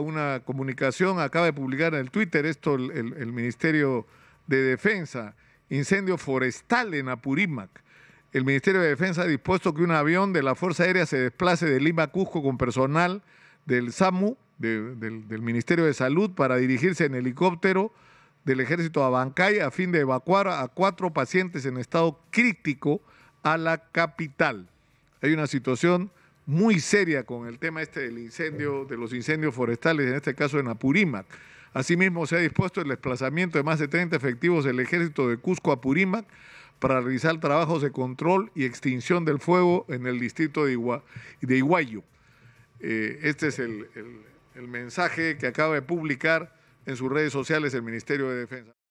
una comunicación, acaba de publicar en el Twitter esto el, Ministerio de Defensa, incendio forestal en Apurímac. El Ministerio de Defensa ha dispuesto que un avión de la Fuerza Aérea se desplace de Lima a Cusco con personal del SAMU, del, Ministerio de Salud, para dirigirse en helicóptero del Ejército a Bancay a fin de evacuar a cuatro pacientes en estado crítico a la capital. Hay una situación muy seria con el tema este del incendio, de los incendios forestales, en este caso en Apurímac. Asimismo, se ha dispuesto el desplazamiento de más de 30 efectivos del ejército de Cusco a Apurímac para realizar trabajos de control y extinción del fuego en el distrito de, Iguayo. Eh, este es el mensaje que acaba de publicar en sus redes sociales el Ministerio de Defensa.